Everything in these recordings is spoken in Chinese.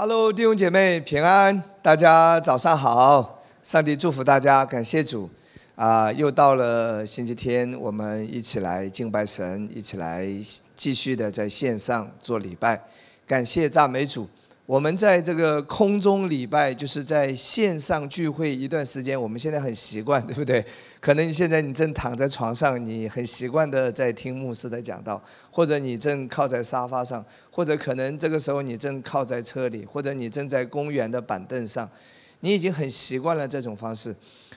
哈喽，弟兄姐妹平安，大家早上好！上帝祝福大家，感谢主，啊，又到了星期天，我们一起来敬拜神，一起来继续的在线上做礼拜，感谢赞美主。我们在这个空中礼拜，就是在线上聚会一段时间。我们现在很习惯，对不对？可能你现在你正躺在床上，你很习惯的在听牧师的讲道，或者你正靠在沙发上，或者可能这个时候你正靠在车里，或者你正在公园的板凳上，你已经很习惯了这种方式。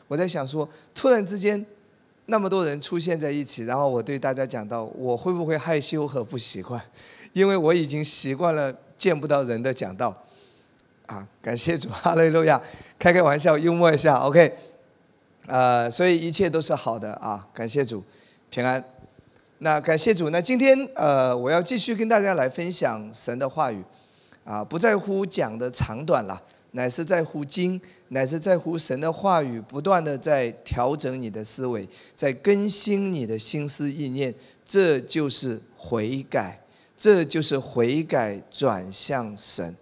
我在想说，突然之间，那么多人出现在一起，然后我对大家讲到，我会不会害羞和不习惯？因为我已经习惯了。见不到人的讲道，啊，感谢主，哈利路亚！开开玩笑，幽默一下，OK，呃，所以一切都是好的啊，感谢主，平安。那感谢主，那今天呃，我要继续跟大家来分享神的话语，啊，不在乎讲的长短了，乃是在乎精，乃是在乎神的话语不断的在调整你的思维，在更新你的心思意念，这就是悔改。这就是悔改转向神，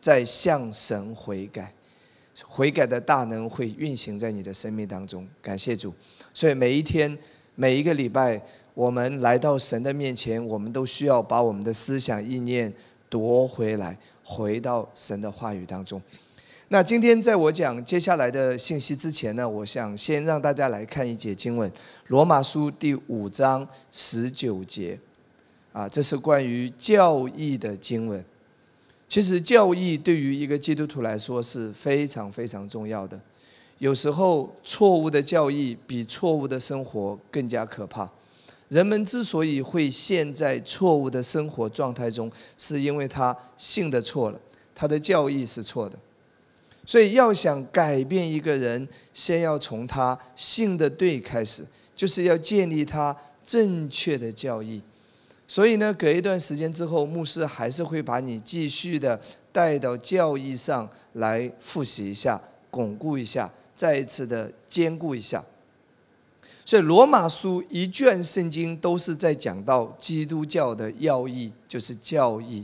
在向神悔改，悔改的大能会运行在你的生命当中。感谢主，所以每一天、每一个礼拜，我们来到神的面前，我们都需要把我们的思想意念夺回来，回到神的话语当中。那今天在我讲接下来的信息之前呢，我想先让大家来看一节经文，《罗马书》第五章十九节。啊，这是关于教义的经文。其实教义对于一个基督徒来说是非常非常重要的。有时候错误的教义比错误的生活更加可怕。人们之所以会陷在错误的生活状态中，是因为他信的错了，他的教义是错的。所以要想改变一个人，先要从他信的对开始，就是要建立他正确的教义。所以呢，隔一段时间之后，牧师还是会把你继续的带到教义上来复习一下，巩固一下，再一次的兼顾一下。所以，《罗马书》一卷圣经都是在讲到基督教的要义，就是教义。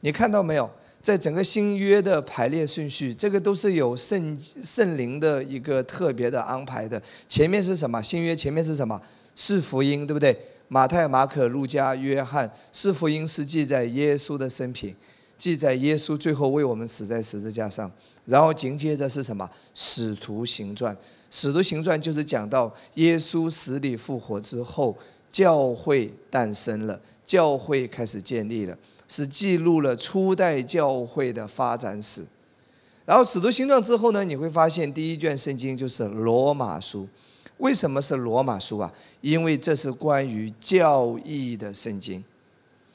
你看到没有？在整个新约的排列顺序，这个都是有圣圣灵的一个特别的安排的。前面是什么？新约前面是什么？是福音，对不对？马太、马可、路加、约翰是福音，是记载耶稣的生平，记载耶稣最后为我们死在十字架上。然后紧接着是什么？使徒行传。使徒行传就是讲到耶稣死里复活之后，教会诞生了，教会开始建立了，是记录了初代教会的发展史。然后使徒行传之后呢，你会发现第一卷圣经就是罗马书。为什么是罗马书啊？因为这是关于教义的圣经，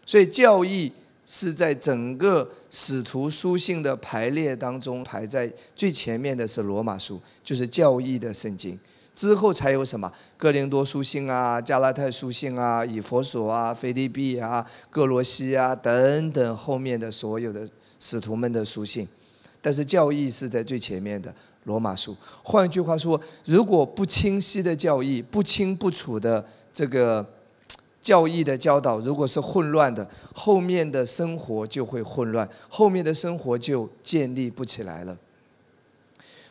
所以教义是在整个使徒书信的排列当中排在最前面的，是罗马书，就是教义的圣经。之后才有什么哥林多书信啊、加拉太书信啊、以佛所啊、菲利比啊、格罗西啊等等后面的所有的使徒们的书信，但是教义是在最前面的。罗马书，换一句话说，如果不清晰的教义，不清不楚的这个教义的教导，如果是混乱的，后面的生活就会混乱，后面的生活就建立不起来了。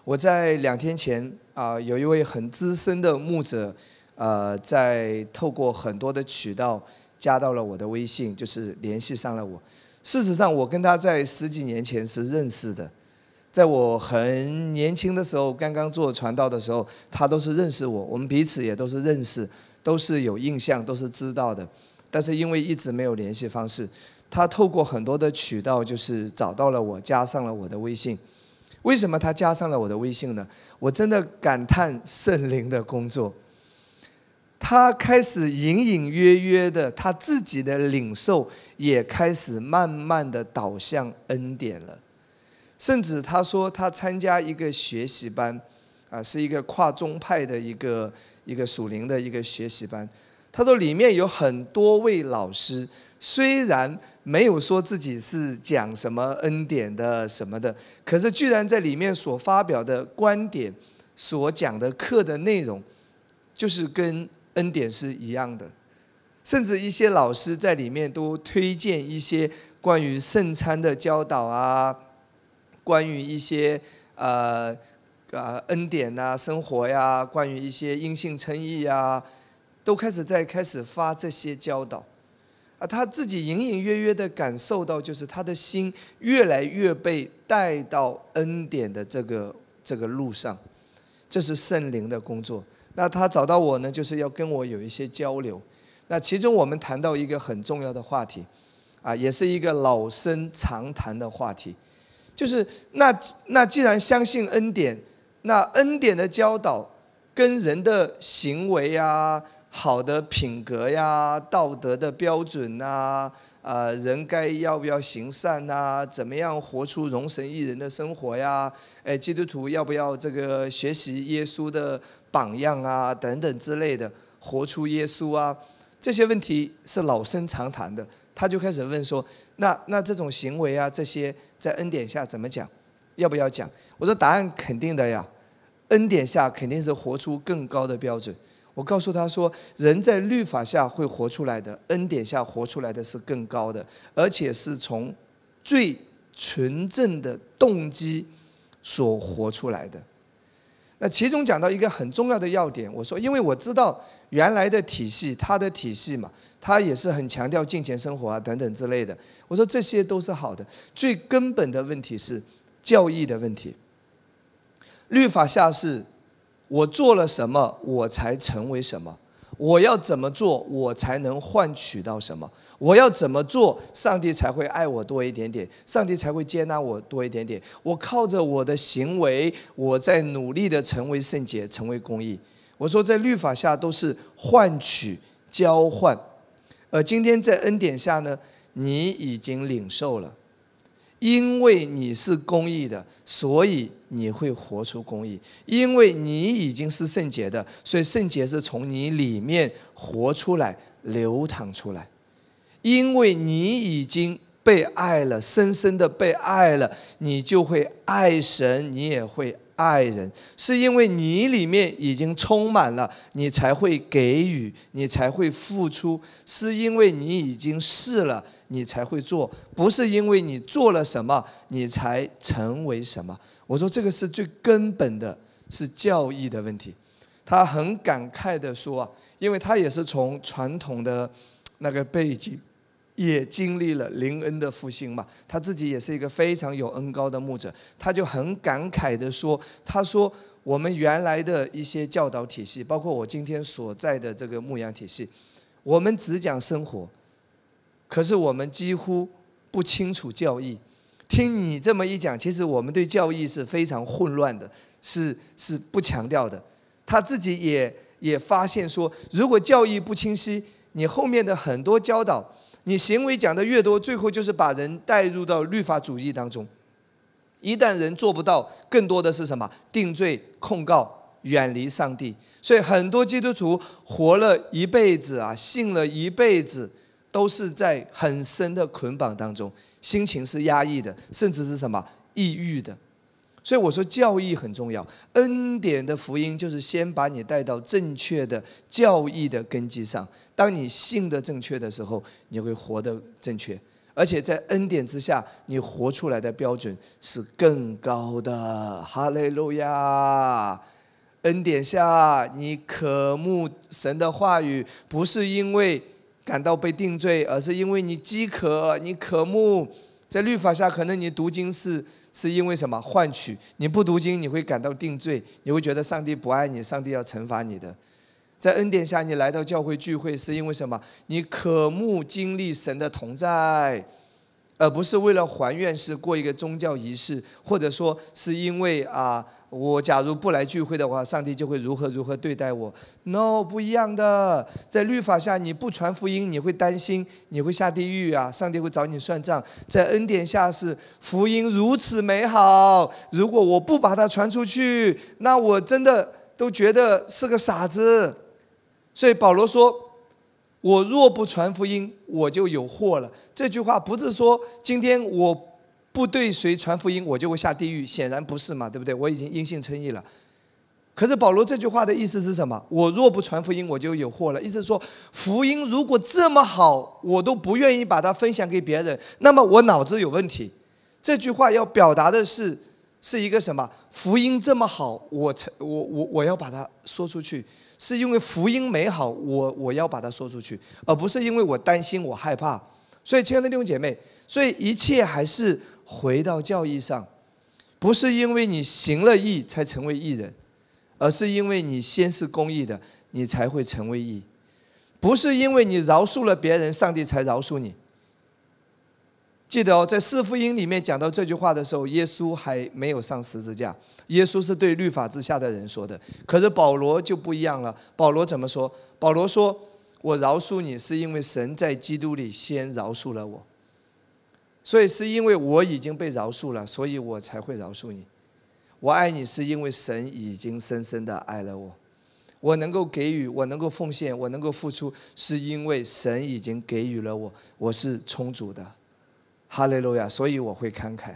我在两天前啊，有一位很资深的牧者，呃，在透过很多的渠道加到了我的微信，就是联系上了我。事实上，我跟他在十几年前是认识的。在我很年轻的时候，刚刚做传道的时候，他都是认识我，我们彼此也都是认识，都是有印象，都是知道的。但是因为一直没有联系方式，他透过很多的渠道，就是找到了我，加上了我的微信。为什么他加上了我的微信呢？我真的感叹圣灵的工作。他开始隐隐约约的，他自己的领受也开始慢慢的导向恩典了。甚至他说他参加一个学习班，啊，是一个跨宗派的一个一个属灵的一个学习班，他说里面有很多位老师，虽然没有说自己是讲什么恩典的什么的，可是居然在里面所发表的观点，所讲的课的内容，就是跟恩典是一样的。甚至一些老师在里面都推荐一些关于圣餐的教导啊。关于一些呃呃恩典呐生活呀，关于一些阴性称义呀，都开始在开始发这些教导，啊，他自己隐隐约约的感受到，就是他的心越来越被带到恩典的这个这个路上，这是圣灵的工作。那他找到我呢，就是要跟我有一些交流。那其中我们谈到一个很重要的话题，啊，也是一个老生常谈的话题。就是那那既然相信恩典，那恩典的教导跟人的行为呀、好的品格呀、道德的标准呐，啊，人该要不要行善呐？怎么样活出荣神一人的生活呀？哎，基督徒要不要这个学习耶稣的榜样啊？等等之类的，活出耶稣啊？这些问题是老生常谈的，他就开始问说。那那这种行为啊，这些在恩典下怎么讲？要不要讲？我说答案肯定的呀，恩典下肯定是活出更高的标准。我告诉他说，人在律法下会活出来的，恩典下活出来的是更高的，而且是从最纯正的动机所活出来的。那其中讲到一个很重要的要点，我说，因为我知道原来的体系，他的体系嘛，他也是很强调金钱生活啊等等之类的。我说这些都是好的，最根本的问题是教义的问题。律法下是，我做了什么，我才成为什么。我要怎么做，我才能换取到什么？我要怎么做，上帝才会爱我多一点点？上帝才会接纳我多一点点？我靠着我的行为，我在努力的成为圣洁，成为公义。我说，在律法下都是换取交换，而今天在恩典下呢，你已经领受了。因为你是公益的，所以你会活出公益；因为你已经是圣洁的，所以圣洁是从你里面活出来、流淌出来；因为你已经被爱了，深深的被爱了，你就会爱神，你也会爱人。是因为你里面已经充满了，你才会给予，你才会付出。是因为你已经试了。你才会做，不是因为你做了什么，你才成为什么。我说这个是最根本的，是教义的问题。他很感慨地说啊，因为他也是从传统的那个背景，也经历了林恩的复兴嘛，他自己也是一个非常有恩高的牧者，他就很感慨地说，他说我们原来的一些教导体系，包括我今天所在的这个牧羊体系，我们只讲生活。可是我们几乎不清楚教义，听你这么一讲，其实我们对教义是非常混乱的，是是不强调的。他自己也也发现说，如果教义不清晰，你后面的很多教导，你行为讲的越多，最后就是把人带入到律法主义当中。一旦人做不到，更多的是什么定罪控告，远离上帝。所以很多基督徒活了一辈子啊，信了一辈子。都是在很深的捆绑当中，心情是压抑的，甚至是什么抑郁的。所以我说教义很重要，恩典的福音就是先把你带到正确的教义的根基上。当你信的正确的时候，你会活得正确，而且在恩典之下，你活出来的标准是更高的。哈利路亚！恩典下，你渴慕神的话语，不是因为。感到被定罪，而是因为你饥渴，你渴慕。在律法下，可能你读经是是因为什么？换取你不读经，你会感到定罪，你会觉得上帝不爱你，上帝要惩罚你的。在恩典下，你来到教会聚会是因为什么？你渴慕经历神的同在。而不是为了还愿是过一个宗教仪式，或者说是因为啊，我假如不来聚会的话，上帝就会如何如何对待我？No，不一样的。在律法下，你不传福音，你会担心，你会下地狱啊，上帝会找你算账。在恩典下是福音如此美好，如果我不把它传出去，那我真的都觉得是个傻子。所以保罗说。我若不传福音，我就有祸了。这句话不是说今天我不对谁传福音，我就会下地狱。显然不是嘛，对不对？我已经音信称意了。可是保罗这句话的意思是什么？我若不传福音，我就有祸了。意思是说，福音如果这么好，我都不愿意把它分享给别人，那么我脑子有问题。这句话要表达的是，是一个什么？福音这么好，我才我我我要把它说出去。是因为福音美好，我我要把它说出去，而不是因为我担心我害怕。所以，亲爱的弟兄姐妹，所以一切还是回到教义上，不是因为你行了义才成为义人，而是因为你先是公义的，你才会成为义。不是因为你饶恕了别人，上帝才饶恕你。记得哦，在四福音里面讲到这句话的时候，耶稣还没有上十字架。耶稣是对律法之下的人说的。可是保罗就不一样了。保罗怎么说？保罗说：“我饶恕你，是因为神在基督里先饶恕了我。所以是因为我已经被饶恕了，所以我才会饶恕你。我爱你，是因为神已经深深的爱了我。我能够给予，我能够奉献，我能够付出，是因为神已经给予了我。我是充足的。”哈利路亚，所以我会慷慨，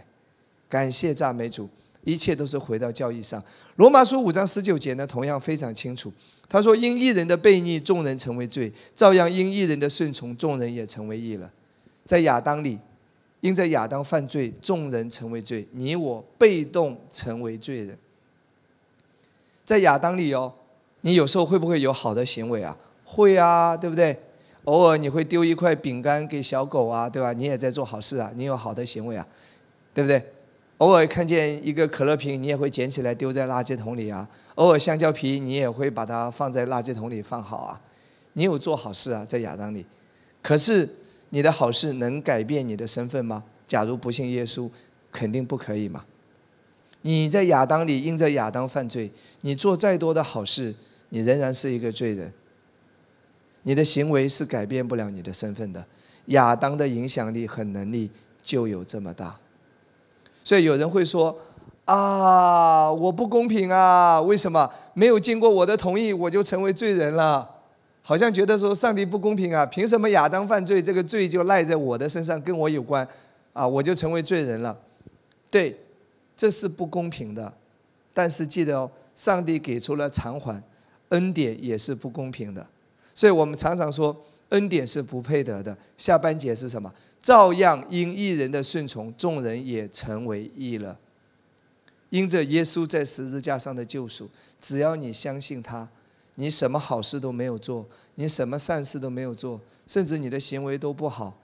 感谢赞美主，一切都是回到教义上。罗马书五章十九节呢，同样非常清楚，他说：“因一人的悖逆，众人成为罪；照样，因一人的顺从，众人也成为义了。”在亚当里，因在亚当犯罪，众人成为罪，你我被动成为罪人。在亚当里哦，你有时候会不会有好的行为啊？会啊，对不对？偶尔你会丢一块饼干给小狗啊，对吧？你也在做好事啊，你有好的行为啊，对不对？偶尔看见一个可乐瓶，你也会捡起来丢在垃圾桶里啊。偶尔香蕉皮，你也会把它放在垃圾桶里放好啊。你有做好事啊，在亚当里。可是你的好事能改变你的身份吗？假如不信耶稣，肯定不可以嘛。你在亚当里因着亚当犯罪，你做再多的好事，你仍然是一个罪人。你的行为是改变不了你的身份的，亚当的影响力和能力就有这么大，所以有人会说，啊，我不公平啊，为什么没有经过我的同意我就成为罪人了？好像觉得说上帝不公平啊，凭什么亚当犯罪这个罪就赖在我的身上，跟我有关，啊，我就成为罪人了？对，这是不公平的，但是记得哦，上帝给出了偿还，恩典也是不公平的。所以我们常常说，恩典是不配得的。下半节是什么？照样因一人的顺从，众人也成为义了。因着耶稣在十字架上的救赎，只要你相信他，你什么好事都没有做，你什么善事都没有做，甚至你的行为都不好，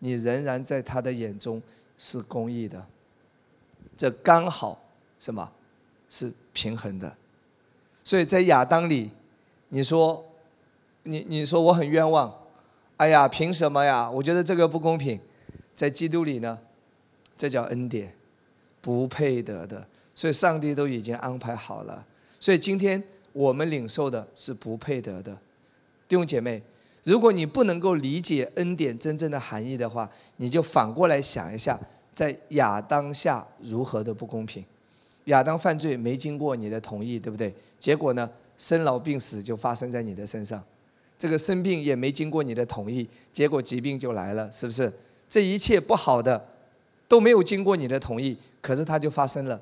你仍然在他的眼中是公义的。这刚好什么？是平衡的。所以在亚当里，你说。你你说我很冤枉，哎呀，凭什么呀？我觉得这个不公平。在基督里呢，这叫恩典，不配得的。所以上帝都已经安排好了。所以今天我们领受的是不配得的，弟兄姐妹。如果你不能够理解恩典真正的含义的话，你就反过来想一下，在亚当下如何的不公平。亚当犯罪没经过你的同意，对不对？结果呢，生老病死就发生在你的身上。这个生病也没经过你的同意，结果疾病就来了，是不是？这一切不好的都没有经过你的同意，可是它就发生了。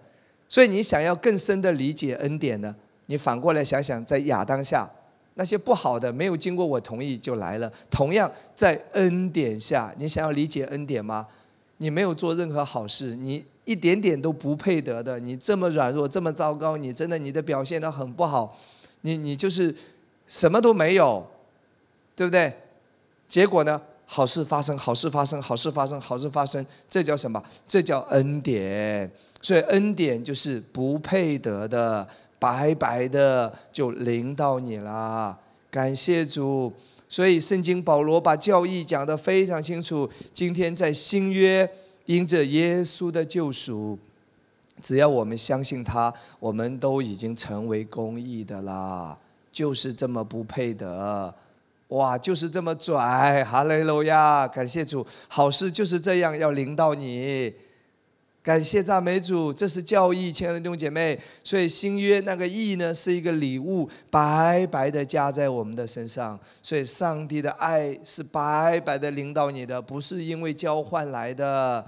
所以你想要更深的理解恩典呢？你反过来想想，在亚当下那些不好的没有经过我同意就来了。同样在恩典下，你想要理解恩典吗？你没有做任何好事，你一点点都不配得的。你这么软弱，这么糟糕，你真的你的表现得很不好。你你就是什么都没有。对不对？结果呢？好事发生，好事发生，好事发生，好事发生。这叫什么？这叫恩典。所以恩典就是不配得的，白白的就领到你啦。感谢主。所以圣经保罗把教义讲得非常清楚。今天在新约，因着耶稣的救赎，只要我们相信他，我们都已经成为公义的啦。就是这么不配得。哇，就是这么拽！哈雷路呀，感谢主，好事就是这样要领到你。感谢赞美主，这是教义，亲爱的弟兄姐妹。所以新约那个义呢，是一个礼物，白白的加在我们的身上。所以上帝的爱是白白的领导你的，不是因为交换来的。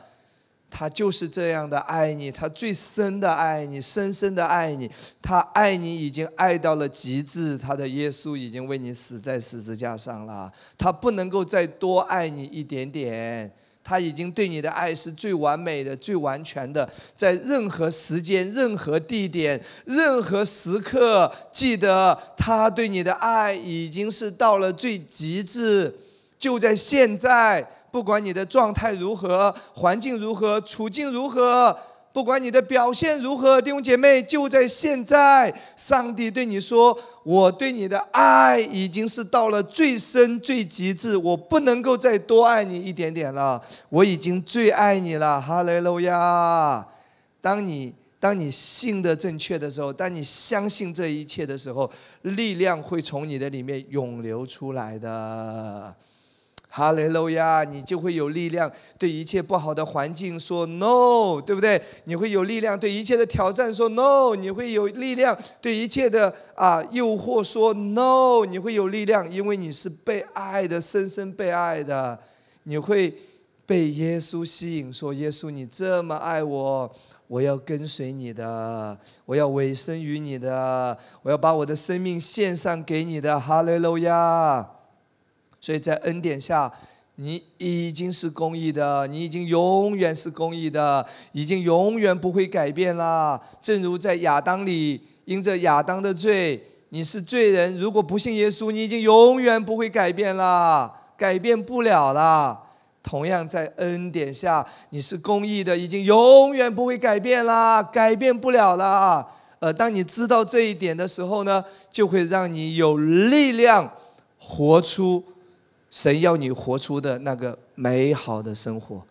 他就是这样的爱你，他最深的爱你，深深的爱你。他爱你已经爱到了极致，他的耶稣已经为你死在十字架上了。他不能够再多爱你一点点，他已经对你的爱是最完美的、最完全的。在任何时间、任何地点、任何时刻，记得他对你的爱已经是到了最极致，就在现在。不管你的状态如何，环境如何，处境如何，不管你的表现如何，弟兄姐妹就在现在，上帝对你说，我对你的爱已经是到了最深最极致，我不能够再多爱你一点点了，我已经最爱你了，哈利路亚。当你当你信的正确的时候，当你相信这一切的时候，力量会从你的里面涌流出来的。哈雷路亚！你就会有力量对一切不好的环境说 no，对不对？你会有力量对一切的挑战说 no，你会有力量对一切的啊诱惑说 no，你会有力量，因为你是被爱的，深深被爱的，你会被耶稣吸引，说耶稣你这么爱我，我要跟随你的，我要委身于你的，我要把我的生命献上给你的，哈利路亚。所以在恩典下，你已经是公义的，你已经永远是公义的，已经永远不会改变了。正如在亚当里，因着亚当的罪，你是罪人。如果不信耶稣，你已经永远不会改变了，改变不了了。同样在恩典下，你是公义的，已经永远不会改变了，改变不了了。呃，当你知道这一点的时候呢，就会让你有力量活出。神要你活出的那个美好的生活，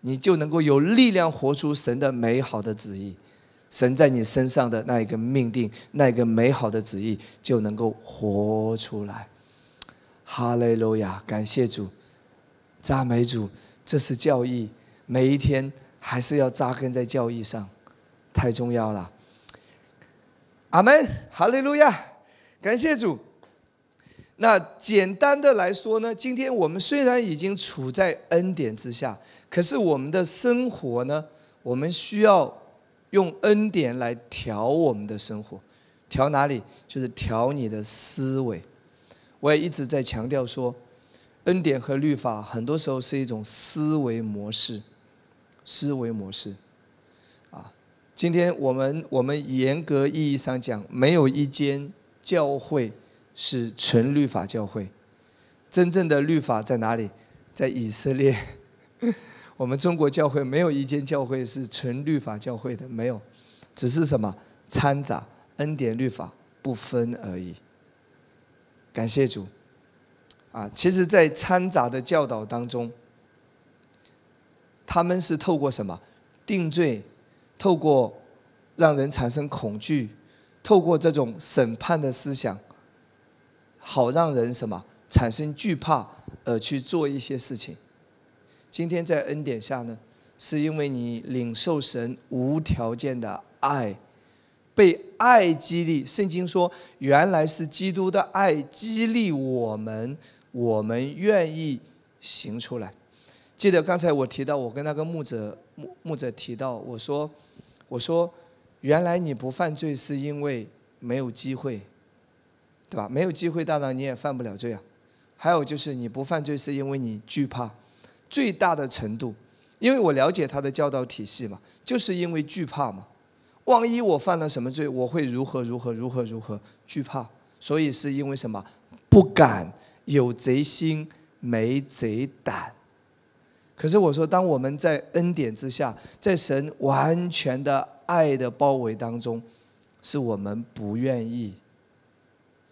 你就能够有力量活出神的美好的旨意，神在你身上的那一个命定，那一个美好的旨意就能够活出来。哈利路亚，感谢主，赞美主，这是教义，每一天还是要扎根在教义上，太重要了。阿门，哈利路亚，感谢主。那简单的来说呢，今天我们虽然已经处在恩典之下，可是我们的生活呢，我们需要用恩典来调我们的生活，调哪里？就是调你的思维。我也一直在强调说，恩典和律法很多时候是一种思维模式，思维模式。啊，今天我们我们严格意义上讲，没有一间教会。是纯律法教会，真正的律法在哪里？在以色列。我们中国教会没有一间教会是纯律法教会的，没有，只是什么掺杂恩典律法不分而已。感谢主，啊，其实，在掺杂的教导当中，他们是透过什么定罪，透过让人产生恐惧，透过这种审判的思想。好让人什么产生惧怕，呃，去做一些事情。今天在恩典下呢，是因为你领受神无条件的爱，被爱激励。圣经说，原来是基督的爱激励我们，我们愿意行出来。记得刚才我提到，我跟那个牧者牧牧者提到，我说我说，原来你不犯罪是因为没有机会。对吧？没有机会，当然你也犯不了罪啊。还有就是，你不犯罪是因为你惧怕最大的程度，因为我了解他的教导体系嘛，就是因为惧怕嘛。万一我犯了什么罪，我会如何如何如何如何惧怕。所以是因为什么？不敢有贼心，没贼胆。可是我说，当我们在恩典之下，在神完全的爱的包围当中，是我们不愿意。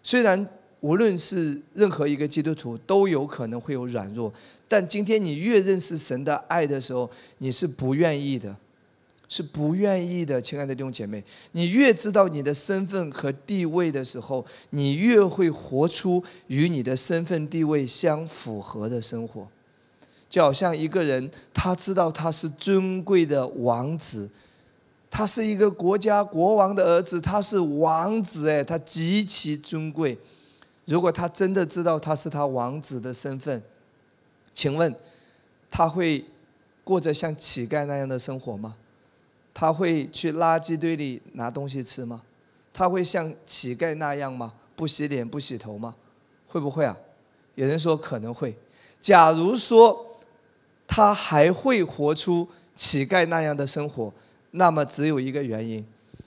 虽然无论是任何一个基督徒都有可能会有软弱，但今天你越认识神的爱的时候，你是不愿意的，是不愿意的，亲爱的弟兄姐妹，你越知道你的身份和地位的时候，你越会活出与你的身份地位相符合的生活，就好像一个人他知道他是尊贵的王子。他是一个国家国王的儿子，他是王子哎，他极其尊贵。如果他真的知道他是他王子的身份，请问他会过着像乞丐那样的生活吗？他会去垃圾堆里拿东西吃吗？他会像乞丐那样吗？不洗脸、不洗头吗？会不会啊？有人说可能会。假如说他还会活出乞丐那样的生活。那么只有一个原因，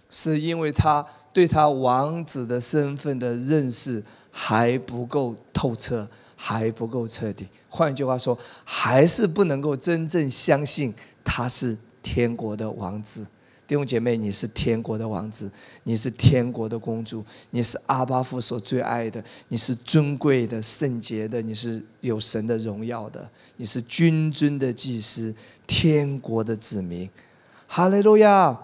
是因为他对他王子的身份的认识还不够透彻，还不够彻底。换句话说，还是不能够真正相信他是天国的王子。弟兄姐妹，你是天国的王子，你是天国的公主，你是阿巴夫所最爱的，你是尊贵的、圣洁的，你是有神的荣耀的，你是君尊的祭司，天国的子民。哈利路亚！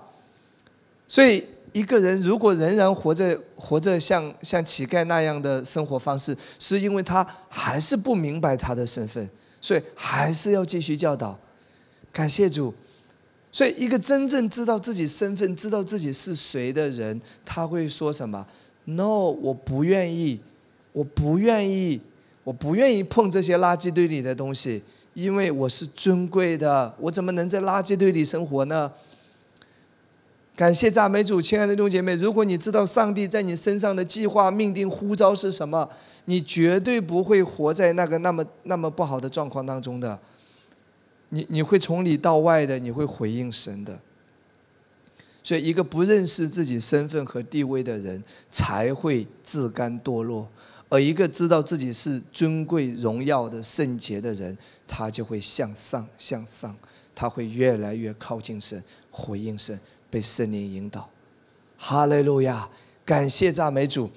所以一个人如果仍然活着，活着像像乞丐那样的生活方式，是因为他还是不明白他的身份，所以还是要继续教导。感谢主！所以一个真正知道自己身份、知道自己是谁的人，他会说什么？No，我不愿意，我不愿意，我不愿意碰这些垃圾堆里的东西。因为我是尊贵的，我怎么能在垃圾堆里生活呢？感谢赞美主，亲爱的弟兄姐妹，如果你知道上帝在你身上的计划、命定呼召是什么，你绝对不会活在那个那么那么不好的状况当中的。你你会从里到外的，你会回应神的。所以，一个不认识自己身份和地位的人才会自甘堕落，而一个知道自己是尊贵、荣耀的圣洁的人。他就会向上向上，他会越来越靠近神，回应神，被圣灵引导。哈利路亚，感谢赞美主。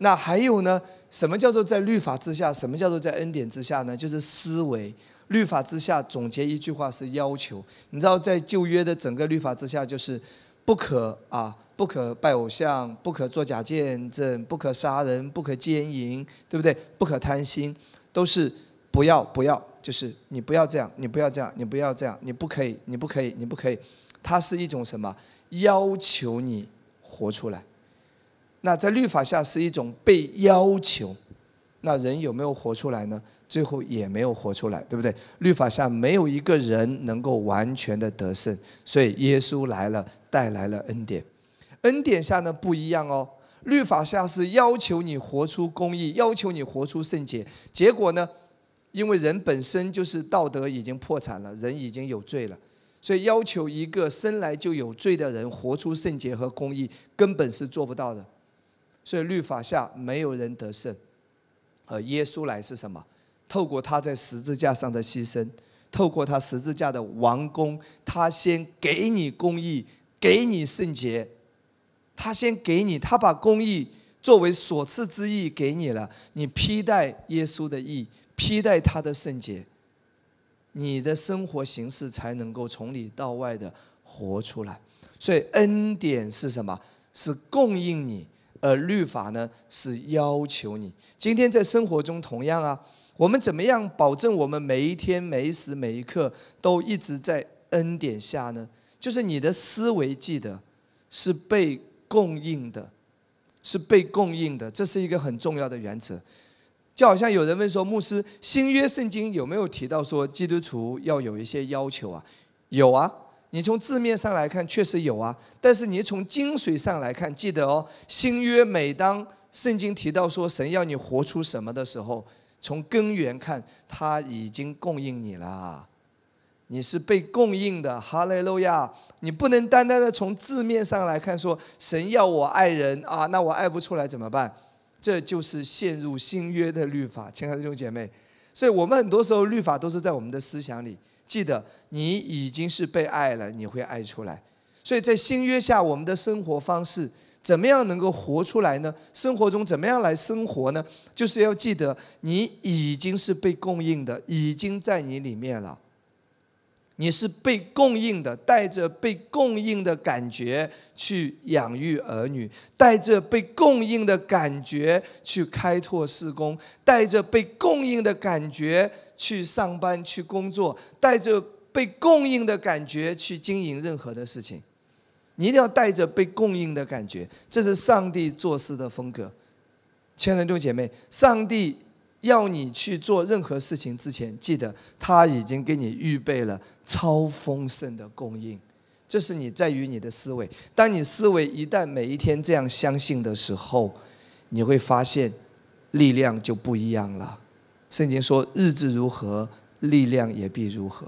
那还有呢？什么叫做在律法之下？什么叫做在恩典之下呢？就是思维。律法之下，总结一句话是要求。你知道，在旧约的整个律法之下，就是不可啊，不可拜偶像，不可做假见证，不可杀人，不可奸淫，对不对？不可贪心，都是不要不要。就是你不要这样，你不要这样，你不要这样，你不可以，你不可以，你不可以。它是一种什么要求你活出来？那在律法下是一种被要求，那人有没有活出来呢？最后也没有活出来，对不对？律法下没有一个人能够完全的得胜，所以耶稣来了，带来了恩典。恩典下呢不一样哦，律法下是要求你活出公义，要求你活出圣洁，结果呢？因为人本身就是道德已经破产了，人已经有罪了，所以要求一个生来就有罪的人活出圣洁和公义，根本是做不到的。所以律法下没有人得胜。而耶稣来是什么？透过他在十字架上的牺牲，透过他十字架的王宫，他先给你公义，给你圣洁。他先给你，他把公义作为所赐之义给你了，你披戴耶稣的义。披戴他的圣洁，你的生活形式才能够从里到外的活出来。所以恩典是什么？是供应你，而律法呢是要求你。今天在生活中同样啊，我们怎么样保证我们每一天、每一时、每一刻都一直在恩典下呢？就是你的思维记得是被供应的，是被供应的，这是一个很重要的原则。就好像有人问说，牧师，新约圣经有没有提到说基督徒要有一些要求啊？有啊，你从字面上来看确实有啊，但是你从精髓上来看，记得哦，新约每当圣经提到说神要你活出什么的时候，从根源看他已经供应你了，你是被供应的，哈利路亚！你不能单单的从字面上来看说神要我爱人啊，那我爱不出来怎么办？这就是陷入新约的律法，亲爱的弟兄姐妹。所以，我们很多时候律法都是在我们的思想里记得，你已经是被爱了，你会爱出来。所以在新约下，我们的生活方式怎么样能够活出来呢？生活中怎么样来生活呢？就是要记得，你已经是被供应的，已经在你里面了。你是被供应的，带着被供应的感觉去养育儿女，带着被供应的感觉去开拓事工，带着被供应的感觉去上班去工作，带着被供应的感觉去经营任何的事情。你一定要带着被供应的感觉，这是上帝做事的风格。亲爱的弟兄姐妹，上帝。要你去做任何事情之前，记得他已经给你预备了超丰盛的供应，这是你在于你的思维。当你思维一旦每一天这样相信的时候，你会发现力量就不一样了。圣经说：“日子如何，力量也必如何。”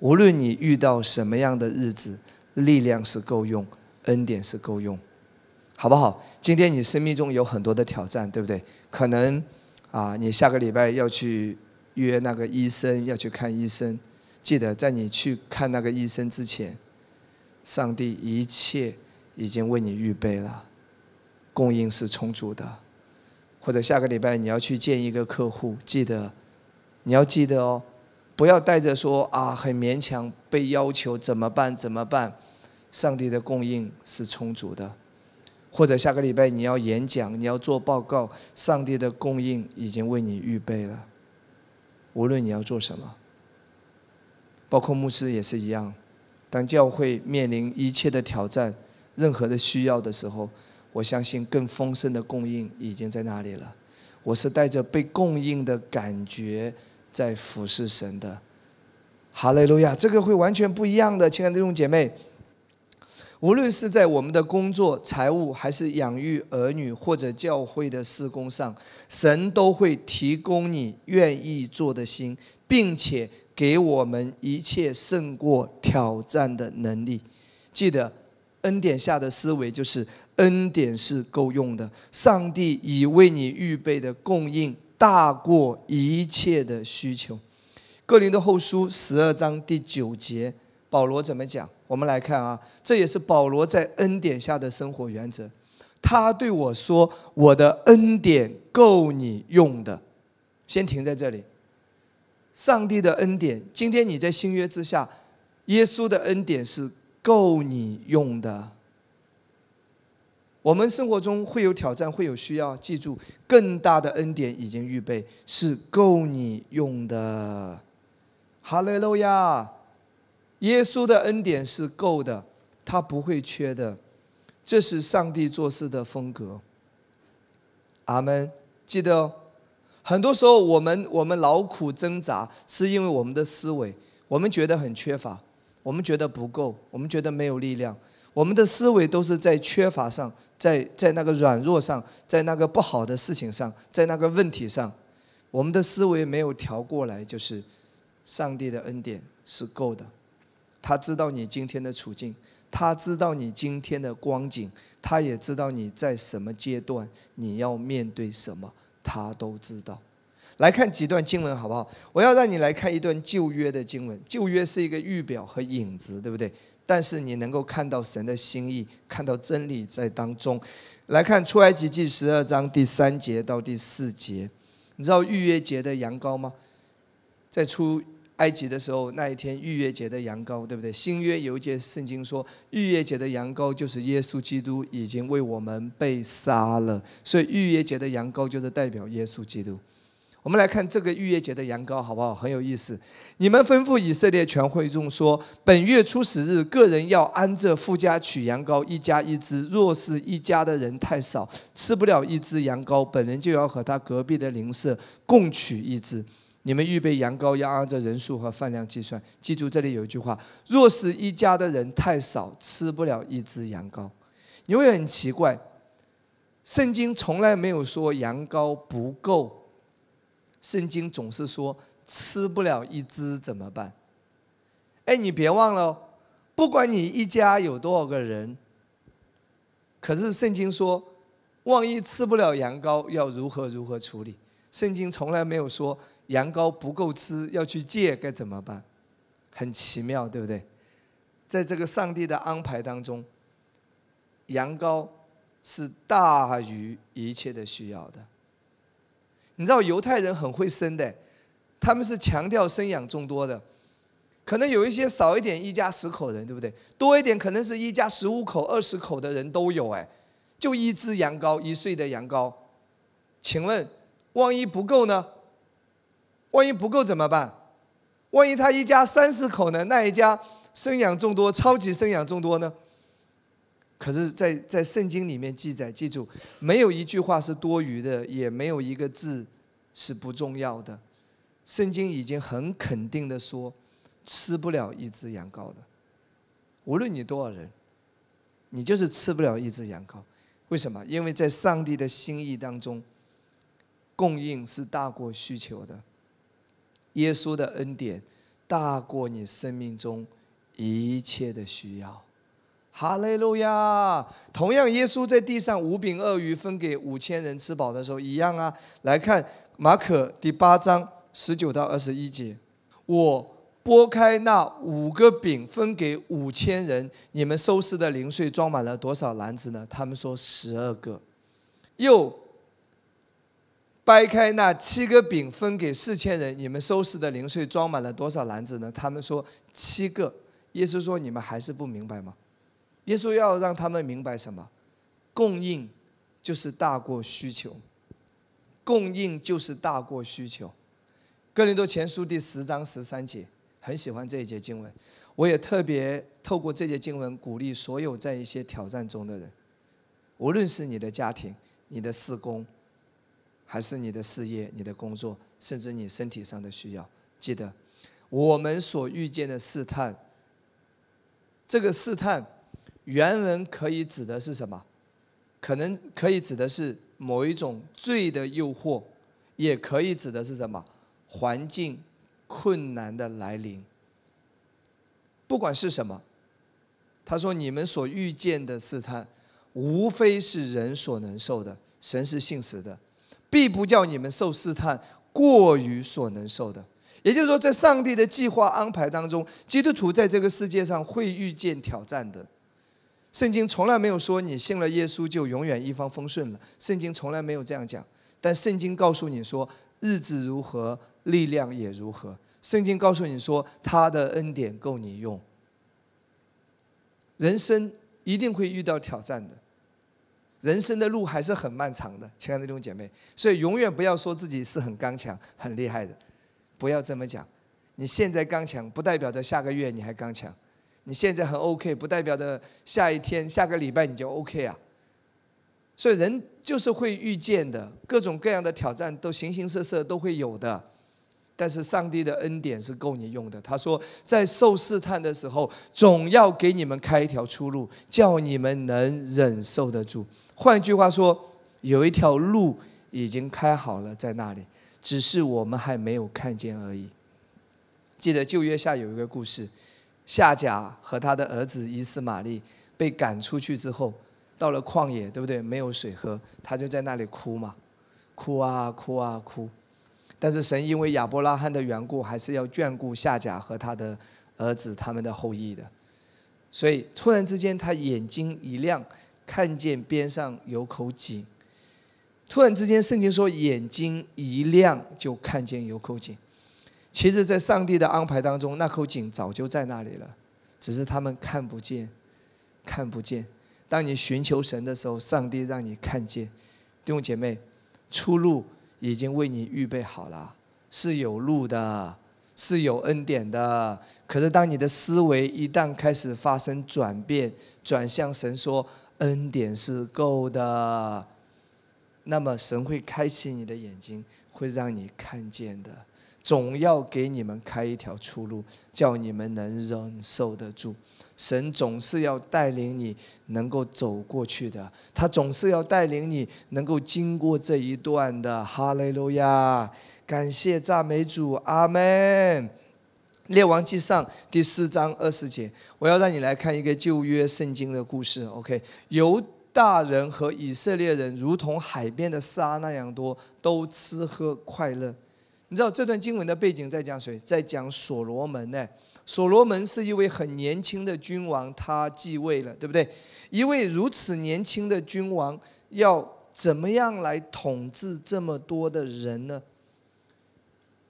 无论你遇到什么样的日子，力量是够用，恩典是够用，好不好？今天你生命中有很多的挑战，对不对？可能。啊，你下个礼拜要去约那个医生，要去看医生，记得在你去看那个医生之前，上帝一切已经为你预备了，供应是充足的。或者下个礼拜你要去见一个客户，记得你要记得哦，不要带着说啊很勉强被要求怎么办怎么办，上帝的供应是充足的。或者下个礼拜你要演讲，你要做报告，上帝的供应已经为你预备了。无论你要做什么，包括牧师也是一样。当教会面临一切的挑战、任何的需要的时候，我相信更丰盛的供应已经在那里了。我是带着被供应的感觉在俯视神的，哈利路亚！这个会完全不一样的，亲爱的弟兄姐妹。无论是在我们的工作、财务，还是养育儿女或者教会的事工上，神都会提供你愿意做的心，并且给我们一切胜过挑战的能力。记得，恩典下的思维就是恩典是够用的，上帝已为你预备的供应大过一切的需求。哥林的后书十二章第九节。保罗怎么讲？我们来看啊，这也是保罗在恩典下的生活原则。他对我说：“我的恩典够你用的。”先停在这里。上帝的恩典，今天你在新约之下，耶稣的恩典是够你用的。我们生活中会有挑战，会有需要，记住，更大的恩典已经预备，是够你用的。哈利路亚。耶稣的恩典是够的，他不会缺的，这是上帝做事的风格。阿门。记得哦，很多时候我们我们劳苦挣扎，是因为我们的思维，我们觉得很缺乏，我们觉得不够，我们觉得没有力量，我们的思维都是在缺乏上，在在那个软弱上，在那个不好的事情上，在那个问题上，我们的思维没有调过来，就是，上帝的恩典是够的。他知道你今天的处境，他知道你今天的光景，他也知道你在什么阶段，你要面对什么，他都知道。来看几段经文好不好？我要让你来看一段旧约的经文。旧约是一个预表和影子，对不对？但是你能够看到神的心意，看到真理在当中。来看《出埃及记》十二章第三节到第四节，你知道逾越节的羊羔吗？在出。埃及的时候，那一天逾越节的羊羔，对不对？新约一节圣经说，逾越节的羊羔就是耶稣基督已经为我们被杀了，所以逾越节的羊羔就是代表耶稣基督。我们来看这个逾越节的羊羔，好不好？很有意思。你们吩咐以色列全会众说：本月初十日，个人要安着富家取羊羔，一家一只。若是一家的人太少，吃不了一只羊羔，本人就要和他隔壁的邻舍共取一只。你们预备羊羔要按照人数和饭量计算，记住这里有一句话：若是一家的人太少，吃不了一只羊羔，你会很奇怪。圣经从来没有说羊羔不够，圣经总是说吃不了一只怎么办？哎，你别忘了，不管你一家有多少个人，可是圣经说，万一吃不了羊羔，要如何如何处理？圣经从来没有说。羊羔不够吃，要去借该怎么办？很奇妙，对不对？在这个上帝的安排当中，羊羔是大于一切的需要的。你知道犹太人很会生的，他们是强调生养众多的。可能有一些少一点，一家十口人，对不对？多一点，可能是一家十五口、二十口的人都有。哎，就一只羊羔，一岁的羊羔。请问，万一不够呢？万一不够怎么办？万一他一家三四口呢？那一家生养众多，超级生养众多呢？可是，在在圣经里面记载，记住，没有一句话是多余的，也没有一个字是不重要的。圣经已经很肯定的说，吃不了一只羊羔的，无论你多少人，你就是吃不了一只羊羔。为什么？因为在上帝的心意当中，供应是大过需求的。耶稣的恩典大过你生命中一切的需要，哈利路亚。同样，耶稣在地上五饼二鱼分给五千人吃饱的时候，一样啊。来看马可第八章十九到二十一节，我拨开那五个饼分给五千人，你们收拾的零碎装满了多少篮子呢？他们说十二个。又掰开那七个饼分给四千人，你们收拾的零碎装满了多少篮子呢？他们说七个。耶稣说：“你们还是不明白吗？”耶稣要让他们明白什么？供应就是大过需求，供应就是大过需求。哥林多前书第十章十三节，很喜欢这一节经文，我也特别透过这节经文鼓励所有在一些挑战中的人，无论是你的家庭、你的事工。还是你的事业、你的工作，甚至你身体上的需要。记得，我们所遇见的试探，这个试探，原文可以指的是什么？可能可以指的是某一种罪的诱惑，也可以指的是什么环境困难的来临。不管是什么，他说：“你们所遇见的试探，无非是人所能受的。神是信实的。”必不叫你们受试探过于所能受的，也就是说，在上帝的计划安排当中，基督徒在这个世界上会遇见挑战的。圣经从来没有说你信了耶稣就永远一帆风顺了，圣经从来没有这样讲。但圣经告诉你说，日子如何，力量也如何。圣经告诉你说，他的恩典够你用。人生一定会遇到挑战的。人生的路还是很漫长的，亲爱的弟兄姐妹，所以永远不要说自己是很刚强、很厉害的，不要这么讲。你现在刚强，不代表着下个月你还刚强；你现在很 OK，不代表着下一天、下个礼拜你就 OK 啊。所以人就是会遇见的各种各样的挑战，都形形色色，都会有的。但是上帝的恩典是够你用的。他说，在受试探的时候，总要给你们开一条出路，叫你们能忍受得住。换句话说，有一条路已经开好了，在那里，只是我们还没有看见而已。记得旧约下有一个故事，夏甲和他的儿子伊斯玛利被赶出去之后，到了旷野，对不对？没有水喝，他就在那里哭嘛，哭啊哭啊哭。但是神因为亚伯拉罕的缘故，还是要眷顾夏甲和他的儿子他们的后裔的。所以突然之间他眼睛一亮，看见边上有口井。突然之间圣经说眼睛一亮就看见有口井。其实，在上帝的安排当中，那口井早就在那里了，只是他们看不见，看不见。当你寻求神的时候，上帝让你看见。弟兄姐妹，出路。已经为你预备好了，是有路的，是有恩典的。可是当你的思维一旦开始发生转变，转向神说恩典是够的，那么神会开启你的眼睛，会让你看见的。总要给你们开一条出路，叫你们能忍受得住。神总是要带领你能够走过去的，他总是要带领你能够经过这一段的哈利路亚，感谢赞美主阿门。列王记上第四章二十节，我要让你来看一个旧约圣经的故事。OK，犹大人和以色列人如同海边的沙那样多，都吃喝快乐。你知道这段经文的背景在讲谁？在讲所罗门呢？所罗门是一位很年轻的君王，他继位了，对不对？一位如此年轻的君王要怎么样来统治这么多的人呢？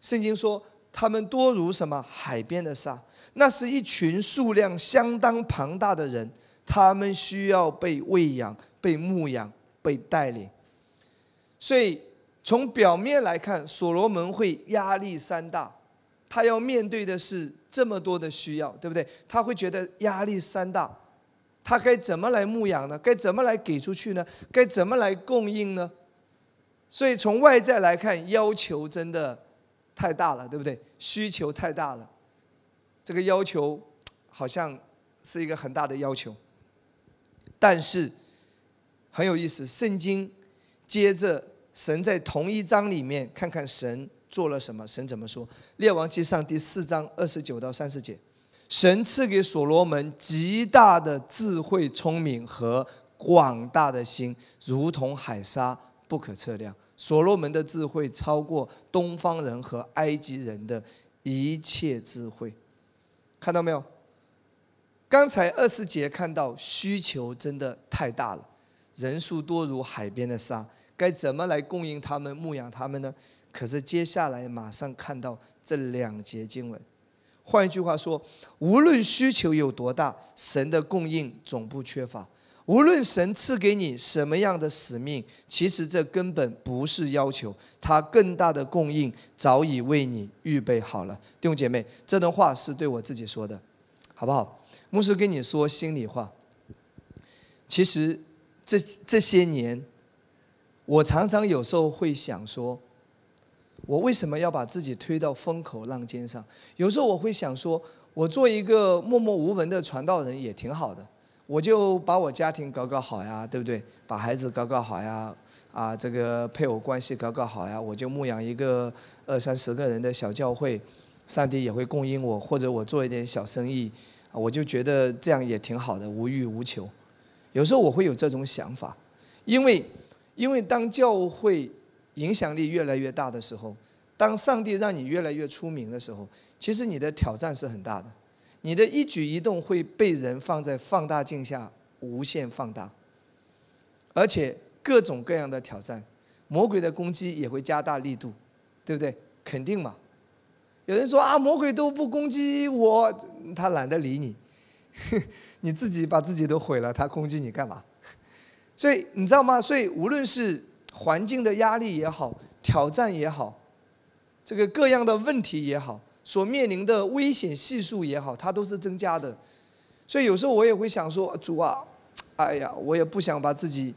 圣经说，他们多如什么？海边的沙。那是一群数量相当庞大的人，他们需要被喂养、被牧养、被带领。所以从表面来看，所罗门会压力山大，他要面对的是。这么多的需要，对不对？他会觉得压力山大，他该怎么来牧养呢？该怎么来给出去呢？该怎么来供应呢？所以从外在来看，要求真的太大了，对不对？需求太大了，这个要求好像是一个很大的要求。但是很有意思，圣经接着神在同一章里面看看神。做了什么？神怎么说？列王记上第四章二十九到三十节，神赐给所罗门极大的智慧、聪明和广大的心，如同海沙，不可测量。所罗门的智慧超过东方人和埃及人的一切智慧。看到没有？刚才二十节看到需求真的太大了，人数多如海边的沙，该怎么来供应他们、牧养他们呢？可是接下来马上看到这两节经文，换一句话说，无论需求有多大，神的供应总不缺乏。无论神赐给你什么样的使命，其实这根本不是要求，他更大的供应早已为你预备好了。弟兄姐妹，这段话是对我自己说的，好不好？牧师跟你说心里话。其实这这些年，我常常有时候会想说。我为什么要把自己推到风口浪尖上？有时候我会想说，我做一个默默无闻的传道人也挺好的。我就把我家庭搞搞好呀，对不对？把孩子搞搞好呀，啊，这个配偶关系搞搞好呀。我就牧养一个二三十个人的小教会，上帝也会供应我，或者我做一点小生意，我就觉得这样也挺好的，无欲无求。有时候我会有这种想法，因为，因为当教会。影响力越来越大的时候，当上帝让你越来越出名的时候，其实你的挑战是很大的，你的一举一动会被人放在放大镜下无限放大，而且各种各样的挑战，魔鬼的攻击也会加大力度，对不对？肯定嘛？有人说啊，魔鬼都不攻击我，他懒得理你，你自己把自己都毁了，他攻击你干嘛？所以你知道吗？所以无论是环境的压力也好，挑战也好，这个各样的问题也好，所面临的危险系数也好，它都是增加的。所以有时候我也会想说，主啊，哎呀，我也不想把自己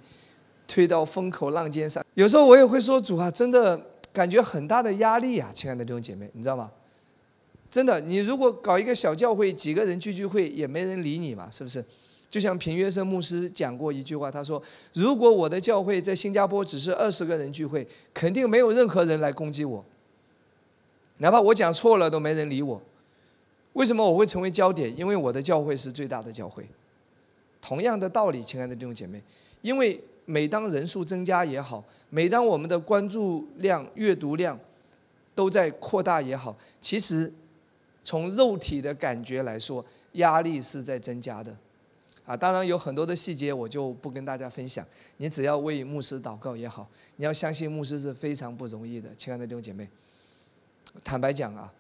推到风口浪尖上。有时候我也会说，主啊，真的感觉很大的压力呀，亲爱的弟兄姐妹，你知道吗？真的，你如果搞一个小教会，几个人聚聚会，也没人理你嘛，是不是？就像平约瑟牧师讲过一句话，他说：“如果我的教会在新加坡只是二十个人聚会，肯定没有任何人来攻击我。哪怕我讲错了，都没人理我。为什么我会成为焦点？因为我的教会是最大的教会。同样的道理，亲爱的弟兄姐妹，因为每当人数增加也好，每当我们的关注量、阅读量都在扩大也好，其实从肉体的感觉来说，压力是在增加的。”啊，当然有很多的细节，我就不跟大家分享。你只要为牧师祷告也好，你要相信牧师是非常不容易的，亲爱的弟兄姐妹。坦白讲啊，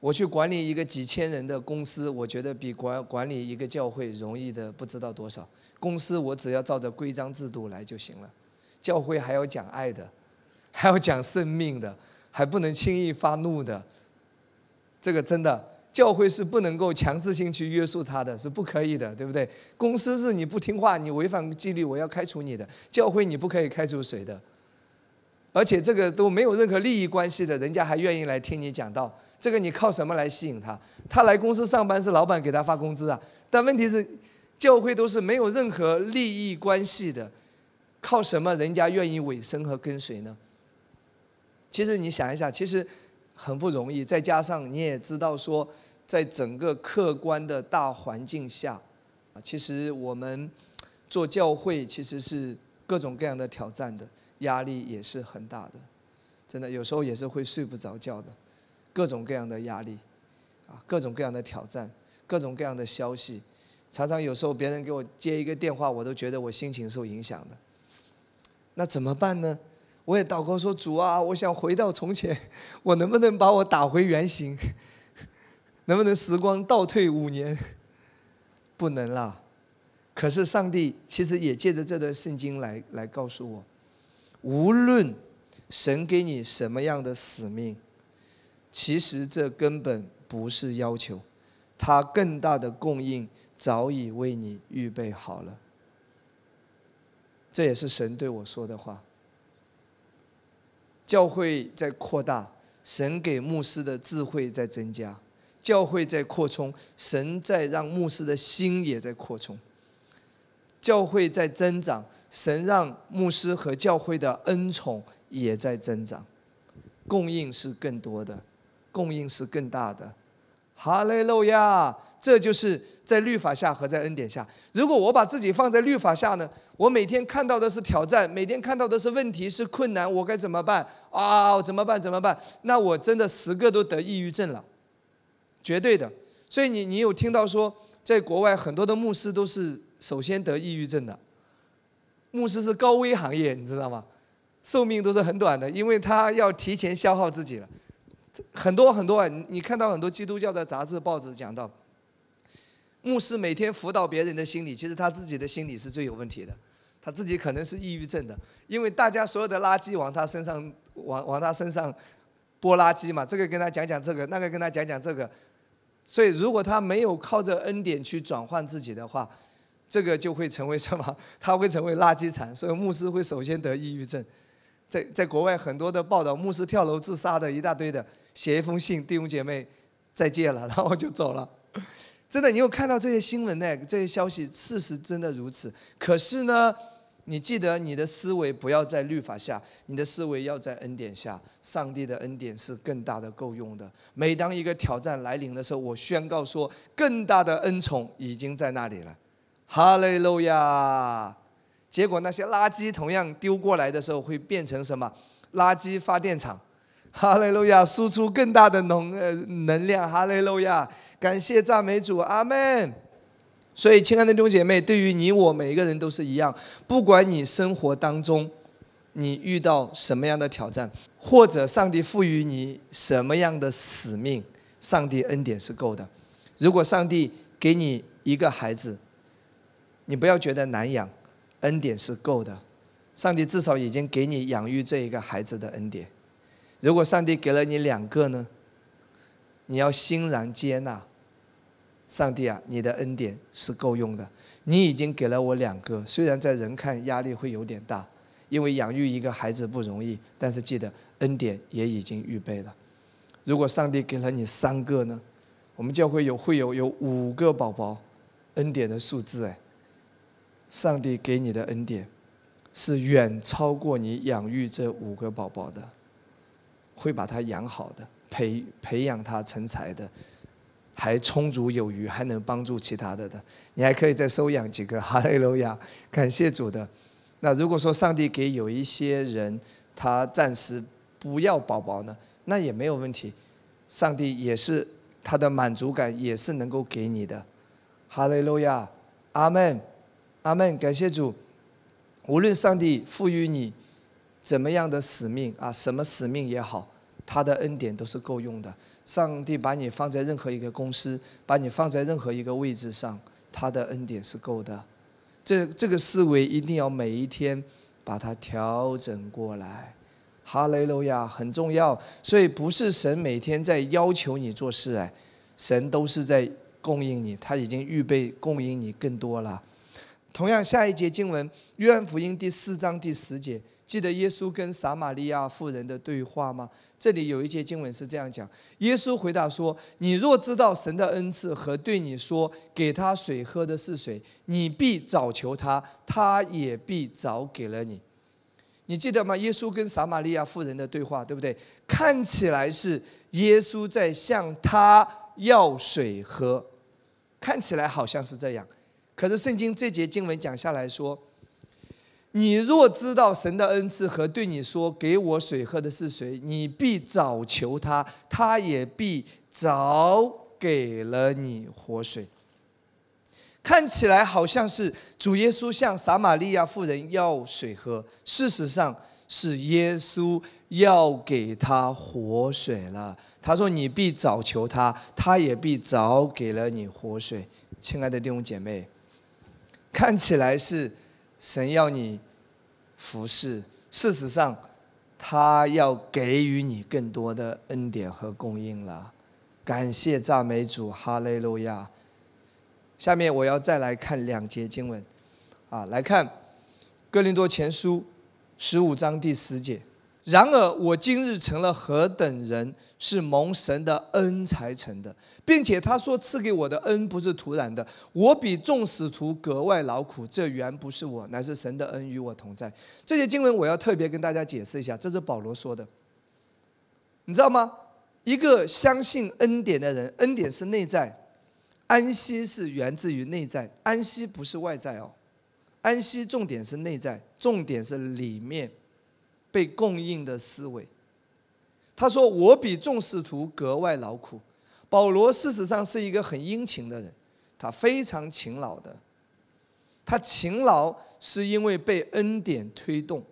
我去管理一个几千人的公司，我觉得比管管理一个教会容易的不知道多少。公司我只要照着规章制度来就行了，教会还要讲爱的，还要讲生命的，还不能轻易发怒的。这个真的。教会是不能够强制性去约束他的，是不可以的，对不对？公司是你不听话，你违反纪律，我要开除你的。教会你不可以开除谁的，而且这个都没有任何利益关系的，人家还愿意来听你讲道。这个你靠什么来吸引他？他来公司上班是老板给他发工资啊。但问题是，教会都是没有任何利益关系的，靠什么人家愿意委身和跟随呢？其实你想一下，其实。很不容易，再加上你也知道说，在整个客观的大环境下，啊，其实我们做教会其实是各种各样的挑战的，压力也是很大的，真的有时候也是会睡不着觉的，各种各样的压力，啊，各种各样的挑战，各种各样的消息，常常有时候别人给我接一个电话，我都觉得我心情受影响的，那怎么办呢？我也祷告说：“主啊，我想回到从前，我能不能把我打回原形？能不能时光倒退五年？不能啦。可是上帝其实也借着这段圣经来来告诉我：无论神给你什么样的使命，其实这根本不是要求，他更大的供应早已为你预备好了。这也是神对我说的话。”教会在扩大，神给牧师的智慧在增加；教会在扩充，神在让牧师的心也在扩充；教会在增长，神让牧师和教会的恩宠也在增长。供应是更多的，供应是更大的。哈雷路亚！这就是在律法下和在恩典下。如果我把自己放在律法下呢？我每天看到的是挑战，每天看到的是问题是困难，我该怎么办？啊，怎么办？怎么办？那我真的十个都得抑郁症了，绝对的。所以你你有听到说，在国外很多的牧师都是首先得抑郁症的，牧师是高危行业，你知道吗？寿命都是很短的，因为他要提前消耗自己了。很多很多啊，你看到很多基督教的杂志报纸讲到，牧师每天辅导别人的心理，其实他自己的心理是最有问题的，他自己可能是抑郁症的，因为大家所有的垃圾往他身上。往往他身上拨垃圾嘛，这个跟他讲讲这个，那个跟他讲讲这个，所以如果他没有靠着恩典去转换自己的话，这个就会成为什么？他会成为垃圾场，所以牧师会首先得抑郁症。在在国外很多的报道，牧师跳楼自杀的一大堆的，写一封信弟兄姐妹再见了，然后就走了。真的，你有看到这些新闻呢？这些消息事实真的如此。可是呢？你记得你的思维不要在律法下，你的思维要在恩典下。上帝的恩典是更大的、够用的。每当一个挑战来临的时候，我宣告说，更大的恩宠已经在那里了，哈利路亚。结果那些垃圾同样丢过来的时候，会变成什么？垃圾发电厂，哈利路亚，输出更大的能呃能量，哈利路亚，感谢赞美主，阿门。所以，亲爱的弟兄姐妹，对于你我每一个人都是一样。不管你生活当中你遇到什么样的挑战，或者上帝赋予你什么样的使命，上帝恩典是够的。如果上帝给你一个孩子，你不要觉得难养，恩典是够的。上帝至少已经给你养育这一个孩子的恩典。如果上帝给了你两个呢，你要欣然接纳。上帝啊，你的恩典是够用的，你已经给了我两个，虽然在人看压力会有点大，因为养育一个孩子不容易，但是记得恩典也已经预备了。如果上帝给了你三个呢？我们教会有会有有五个宝宝，恩典的数字哎。上帝给你的恩典，是远超过你养育这五个宝宝的，会把他养好的，培培养他成才的。还充足有余，还能帮助其他的的，你还可以再收养几个。哈利路亚，感谢主的。那如果说上帝给有一些人，他暂时不要宝宝呢，那也没有问题。上帝也是他的满足感，也是能够给你的。哈利路亚，阿门，阿门，感谢主。无论上帝赋予你怎么样的使命啊，什么使命也好，他的恩典都是够用的。上帝把你放在任何一个公司，把你放在任何一个位置上，他的恩典是够的。这这个思维一定要每一天把它调整过来。哈雷路亚很重要，所以不是神每天在要求你做事哎，神都是在供应你，他已经预备供应你更多了。同样，下一节经文《约翰福音》第四章第十节。记得耶稣跟撒玛利亚妇人的对话吗？这里有一节经文是这样讲：耶稣回答说：“你若知道神的恩赐和对你说给他水喝的是谁，你必早求他，他也必早给了你。”你记得吗？耶稣跟撒玛利亚妇人的对话，对不对？看起来是耶稣在向他要水喝，看起来好像是这样。可是圣经这节经文讲下来说。你若知道神的恩赐和对你说“给我水喝”的是谁，你必早求他，他也必早给了你活水。看起来好像是主耶稣向撒玛利亚妇人要水喝，事实上是耶稣要给她活水了。他说：“你必早求他，他也必早给了你活水。”亲爱的弟兄姐妹，看起来是。神要你服侍，事实上，他要给予你更多的恩典和供应了。感谢赞美主，哈利路亚。下面我要再来看两节经文，啊，来看《哥林多前书》十五章第十节。然而我今日成了何等人，是蒙神的恩才成的，并且他说赐给我的恩不是徒然的，我比众使徒格外劳苦，这原不是我，乃是神的恩与我同在。这些经文我要特别跟大家解释一下，这是保罗说的。你知道吗？一个相信恩典的人，恩典是内在，安息是源自于内在，安息不是外在哦，安息重点是内在，重点是里面。被供应的思维，他说：“我比众使徒格外劳苦。”保罗事实上是一个很殷勤的人，他非常勤劳的。他勤劳是因为被恩典推动，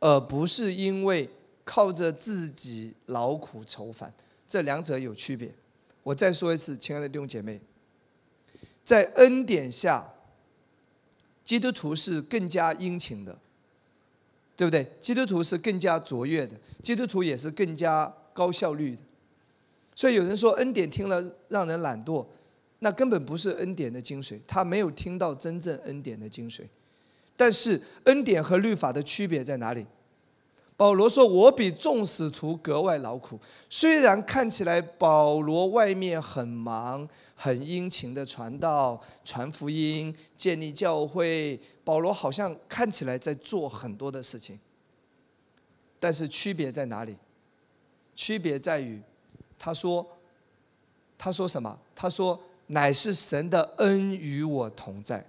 而不是因为靠着自己劳苦愁烦。这两者有区别。我再说一次，亲爱的弟兄姐妹，在恩典下，基督徒是更加殷勤的。对不对？基督徒是更加卓越的，基督徒也是更加高效率的。所以有人说恩典听了让人懒惰，那根本不是恩典的精髓，他没有听到真正恩典的精髓。但是恩典和律法的区别在哪里？保罗说：“我比众使徒格外劳苦，虽然看起来保罗外面很忙，很殷勤的传道、传福音、建立教会，保罗好像看起来在做很多的事情，但是区别在哪里？区别在于，他说，他说什么？他说：‘乃是神的恩与我同在。’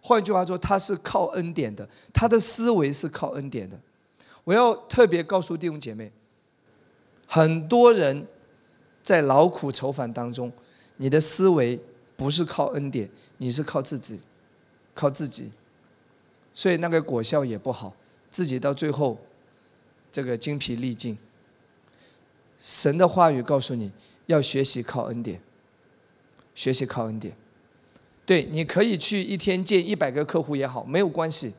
换句话说，他是靠恩典的，他的思维是靠恩典的。”我要特别告诉弟兄姐妹，很多人在劳苦愁烦当中，你的思维不是靠恩典，你是靠自己，靠自己，所以那个果效也不好，自己到最后这个精疲力尽。神的话语告诉你要学习靠恩典，学习靠恩典，对，你可以去一天见一百个客户也好，没有关系。